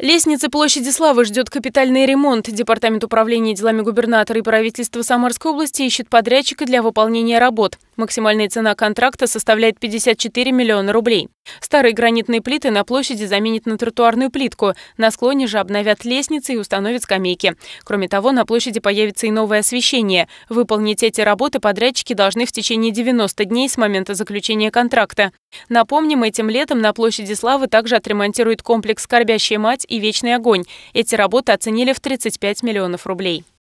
Лестница площади Славы ждет капитальный ремонт. Департамент управления делами губернатора и правительства Самарской области ищет подрядчика для выполнения работ. Максимальная цена контракта составляет 54 миллиона рублей. Старые гранитные плиты на площади заменят на тротуарную плитку. На склоне же обновят лестницы и установят скамейки. Кроме того, на площади появится и новое освещение. Выполнить эти работы подрядчики должны в течение 90 дней с момента заключения контракта. Напомним, этим летом на площади Славы также отремонтируют комплекс «Скорбящая мать» и «Вечный огонь». Эти работы оценили в 35 миллионов рублей.